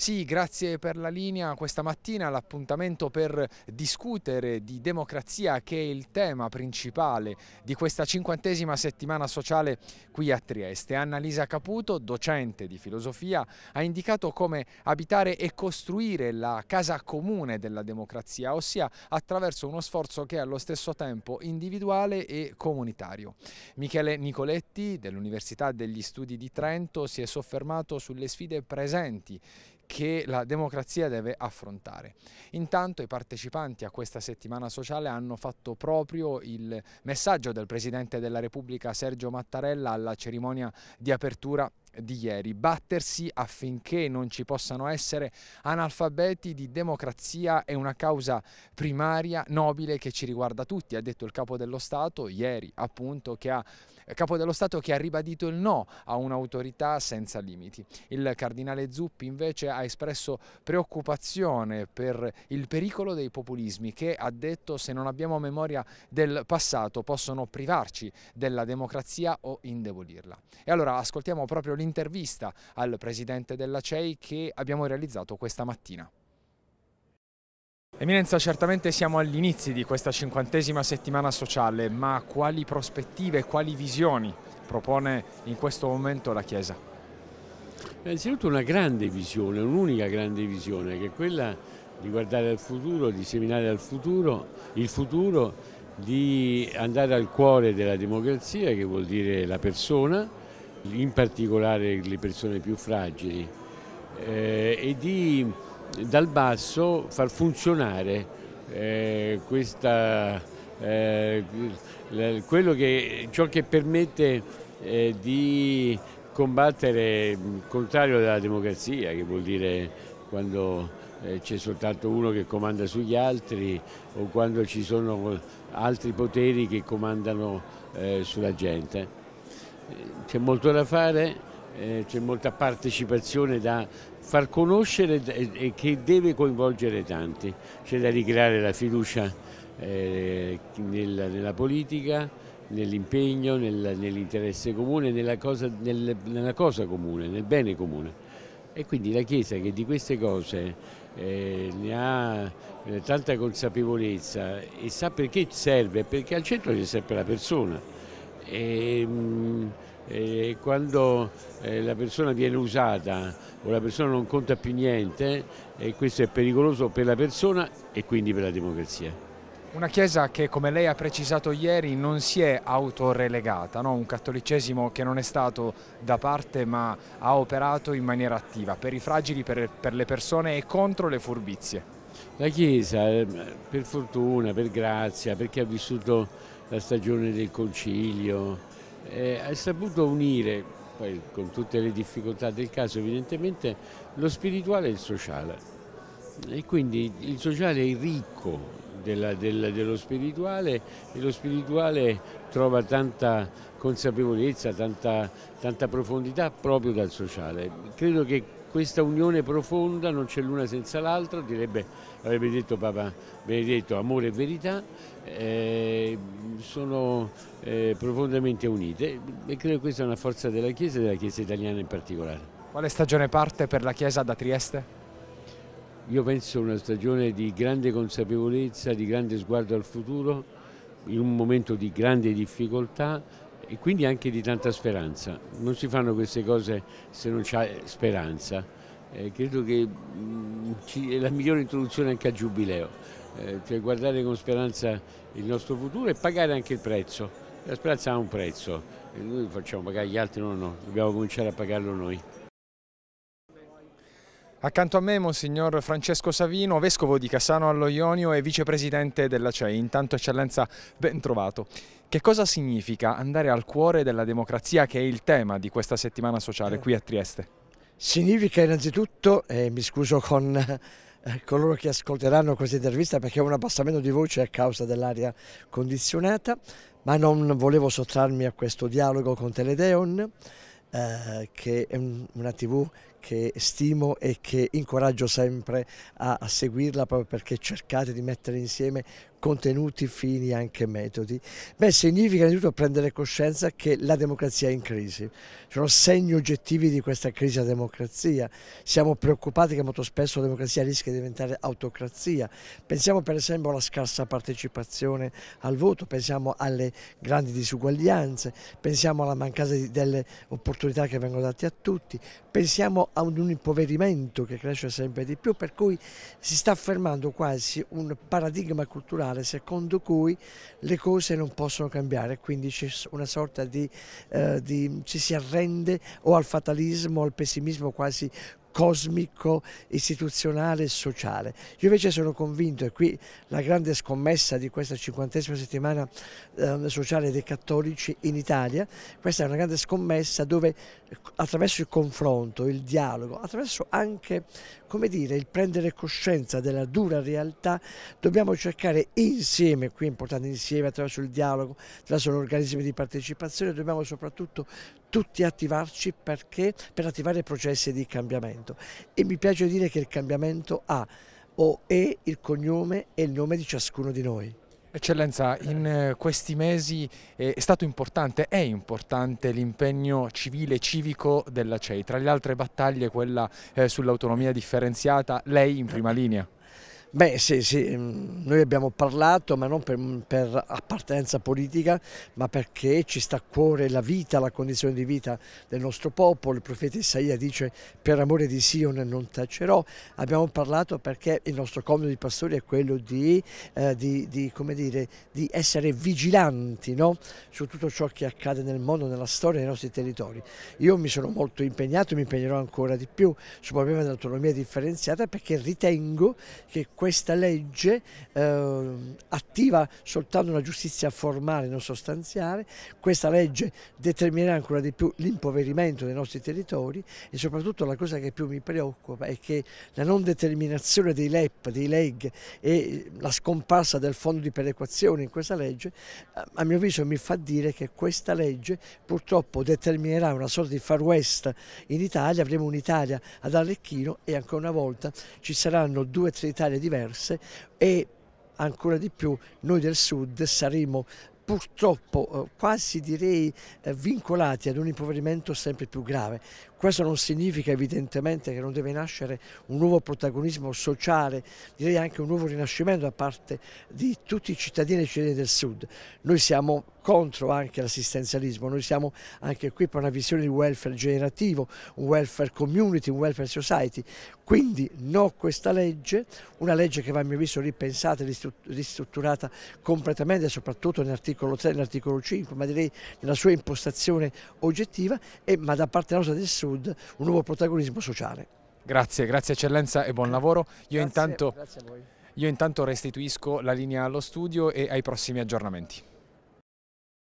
Sì, grazie per la linea questa mattina, l'appuntamento per discutere di democrazia che è il tema principale di questa cinquantesima settimana sociale qui a Trieste. Annalisa Caputo, docente di filosofia, ha indicato come abitare e costruire la casa comune della democrazia, ossia attraverso uno sforzo che è allo stesso tempo individuale e comunitario. Michele Nicoletti dell'Università degli Studi di Trento si è soffermato sulle sfide presenti che la democrazia deve affrontare. Intanto i partecipanti a questa settimana sociale hanno fatto proprio il messaggio del Presidente della Repubblica Sergio Mattarella alla cerimonia di apertura di ieri, battersi affinché non ci possano essere analfabeti di democrazia è una causa primaria, nobile, che ci riguarda tutti, ha detto il Capo dello Stato ieri appunto che ha eh, Capo dello Stato che ha ribadito il no a un'autorità senza limiti. Il cardinale Zuppi invece ha espresso preoccupazione per il pericolo dei populismi che ha detto se non abbiamo memoria del passato possono privarci della democrazia o indebolirla. E allora ascoltiamo proprio l'intervista al presidente della CEI che abbiamo realizzato questa mattina. Eminenza, certamente siamo all'inizio di questa cinquantesima settimana sociale, ma quali prospettive, quali visioni propone in questo momento la Chiesa? Innanzitutto una grande visione, un'unica grande visione, che è quella di guardare al futuro, di seminare al futuro, il futuro, di andare al cuore della democrazia, che vuol dire la persona, in particolare le persone più fragili, eh, e di dal basso far funzionare eh, questa, eh, che, ciò che permette eh, di combattere il contrario della democrazia, che vuol dire quando eh, c'è soltanto uno che comanda sugli altri o quando ci sono altri poteri che comandano eh, sulla gente c'è molto da fare, eh, c'è molta partecipazione da far conoscere e, e che deve coinvolgere tanti, c'è da ricreare la fiducia eh, nella, nella, politica, nell'impegno, nel, nell'interesse comune, nella cosa, nel, nella cosa comune, nel bene comune. E quindi la Chiesa che di queste cose eh, ne ha eh, tanta consapevolezza e sa perché serve, perché al centro c'è sempre la persona. E, ehm, e eh, quando eh, la persona viene usata o la persona non conta più niente, eh, questo è pericoloso per la persona e quindi per la democrazia. Una Chiesa che, come lei ha precisato ieri, non si è autorelegata, no? un cattolicesimo che non è stato da parte ma ha operato in maniera attiva per i fragili, per, per le persone e contro le furbizie. La Chiesa, per fortuna, per grazia, perché ha vissuto la stagione del concilio, eh, ha saputo unire, poi con tutte le difficoltà del caso evidentemente, lo spirituale e il sociale. E quindi il sociale è ricco della, della, dello spirituale e lo spirituale trova tanta consapevolezza, tanta, tanta profondità proprio dal sociale. Credo che questa unione profonda, non c'è l'una senza l'altra, direbbe, avrebbe detto Papa Benedetto, amore e verità, eh, sono eh, profondamente unite e credo che questa è una forza della Chiesa e della Chiesa italiana in particolare. Quale stagione parte per la Chiesa da Trieste? Io penso una stagione di grande consapevolezza, di grande sguardo al futuro, in un momento di grande difficoltà e quindi anche di tanta speranza. Non si fanno queste cose se non c'è speranza. Eh, credo che mh, mm, ci, è la migliore introduzione anche a Giubileo, eh, cioè guardare con speranza il nostro futuro e pagare anche il prezzo. La speranza ha un prezzo, e noi facciamo pagare gli altri, no, no, dobbiamo cominciare a pagarlo noi. Accanto a me Monsignor Francesco Savino, Vescovo di Cassano allo Ionio e Vicepresidente della CEI. Intanto Eccellenza, ben trovato. Che cosa significa andare al cuore della democrazia che è il tema di questa settimana sociale eh. qui a Trieste? Significa innanzitutto, eh, mi scuso con eh, coloro che ascolteranno questa intervista perché ho un abbassamento di voce a causa dell'aria condizionata, ma non volevo sottrarmi a questo dialogo con Teledeon. Eh, che è un, una tv che stimo e che incoraggio sempre a, a, seguirla proprio perché cercate di mettere insieme contenuti, fini e anche metodi. Beh, significa innanzitutto prendere coscienza che la democrazia è in crisi. Ci sono segni oggettivi di questa crisi della democrazia. Siamo preoccupati che molto spesso la democrazia rischia di diventare autocrazia. Pensiamo per esempio alla scarsa partecipazione al voto, pensiamo alle grandi disuguaglianze, pensiamo alla mancanza di, delle opportunità che vengono date a tutti, pensiamo ad un impoverimento che cresce sempre di più, per cui si sta affermando quasi un paradigma culturale secondo cui le cose non possono cambiare, quindi c'è una sorta di, eh, di ci si arrende o al fatalismo, al pessimismo quasi cosmico, istituzionale e sociale. Io invece sono convinto, e qui la grande scommessa di questa cinquantesima settimana eh, sociale dei cattolici in Italia, questa è una grande scommessa dove attraverso il confronto, il dialogo, attraverso anche come dire, il prendere coscienza della dura realtà, dobbiamo cercare insieme, qui è importante insieme attraverso il dialogo, attraverso gli organismi di partecipazione, dobbiamo soprattutto tutti attivarci perché, per attivare processi di cambiamento. E mi piace dire che il cambiamento ha o è il cognome e il nome di ciascuno di noi. Eccellenza, in eh, questi mesi eh, è stato importante, è importante l'impegno civile e civico della CEI, tra le altre battaglie quella eh, sull'autonomia differenziata, lei in prima linea. Beh sì, sì, mm, noi abbiamo parlato ma non per, per, appartenenza politica ma perché ci sta a cuore la vita, la condizione di vita del nostro popolo, il profeta Isaia dice per amore di Sion non tacerò, abbiamo parlato perché il nostro compito di pastori è quello di, eh, di, di, dire, di essere vigilanti no? su tutto ciò che accade nel mondo, nella storia, nei nostri territori. Io mi sono molto impegnato, mi impegnerò ancora di più sul problema dell'autonomia differenziata perché ritengo che questa legge eh, attiva soltanto una giustizia formale, non sostanziale, questa legge determinerà ancora di più l'impoverimento dei nostri territori e soprattutto la cosa che più mi preoccupa è che la non determinazione dei LEP, dei LEG e la scomparsa del fondo di perequazione in questa legge, a mio avviso mi fa dire che questa legge purtroppo determinerà una sorta di far west in Italia, avremo un'Italia ad Arlecchino e ancora una volta ci saranno due o tre Italie di diverse e ancora di più noi del sud saremo purtroppo eh, quasi direi eh, vincolati ad un impoverimento sempre più grave. Questo non significa evidentemente che non deve nascere un nuovo protagonismo sociale, direi anche un nuovo rinascimento da parte di tutti i cittadini e cittadini del Sud. Noi siamo contro anche l'assistenzialismo, noi siamo anche qui per una visione di welfare generativo, un welfare community, un welfare society, quindi no a questa legge, una legge che va a mio avviso ripensata e ristrutturata completamente, soprattutto nell'articolo l'articolo 3 e l'articolo 5, ma direi nella sua impostazione oggettiva, e, ma da parte nostra del Sud un nuovo protagonismo sociale. Grazie, grazie eccellenza e buon lavoro. Io, grazie, intanto, grazie io intanto restituisco la linea allo studio e ai prossimi aggiornamenti.